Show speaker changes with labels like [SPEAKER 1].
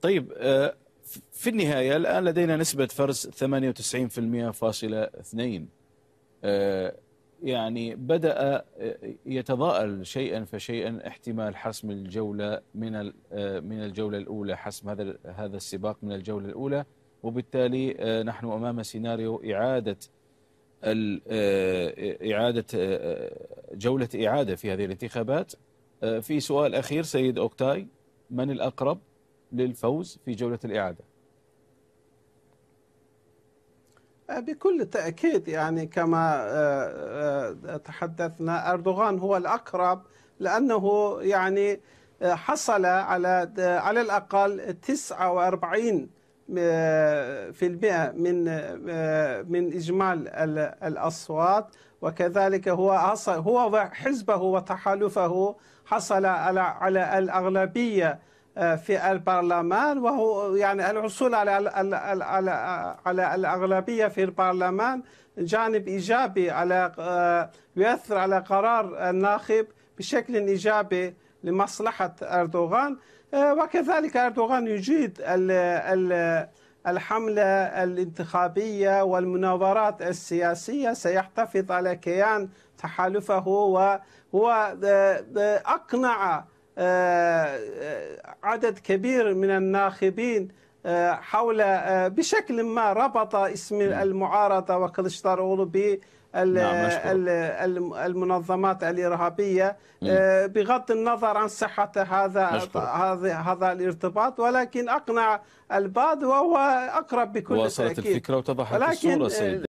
[SPEAKER 1] طيب آه، في النهايه الان لدينا نسبه فرز 98% فاصلة 2 آه، يعني بدا آه، يتضاءل شيئا فشيئا احتمال حسم الجوله من من الجوله الاولى حسم هذا هذا السباق من الجوله الاولى وبالتالي نحن امام سيناريو اعاده إعادة جولة إعادة في هذه الانتخابات في سؤال أخير سيد أوكتاي من الأقرب للفوز في جولة الإعادة
[SPEAKER 2] آه، بكل تأكيد يعني كما آه، آه، تحدثنا أردوغان هو الأقرب لأنه يعني حصل على على الأقل 49 في المئة من من إجمال الأصوات وكذلك هو هو وحزبه وتحالفه حصل على على الأغلبية آه، في البرلمان وهو يعني الحصول على على على الاغلبيه في البرلمان جانب ايجابي على آه، يؤثر على قرار الناخب بشكل ايجابي لمصلحه اردوغان آه، وكذلك اردوغان يجيد الحمله الانتخابيه والمناورات السياسيه سيحتفظ على كيان تحالفه وهو اقنع آه، آه، عدد كبير من الناخبين آه، حول بشكل ما ربط اسم نعم. المعارضة اولو ب نعم، المنظمات الارهابيه بغض النظر عن صحه هذا هذا هذا الارتباط ولكن اقنع البعض وهو اقرب بكل تاكيد وصلت الفكره وتضحت الصوره سيدي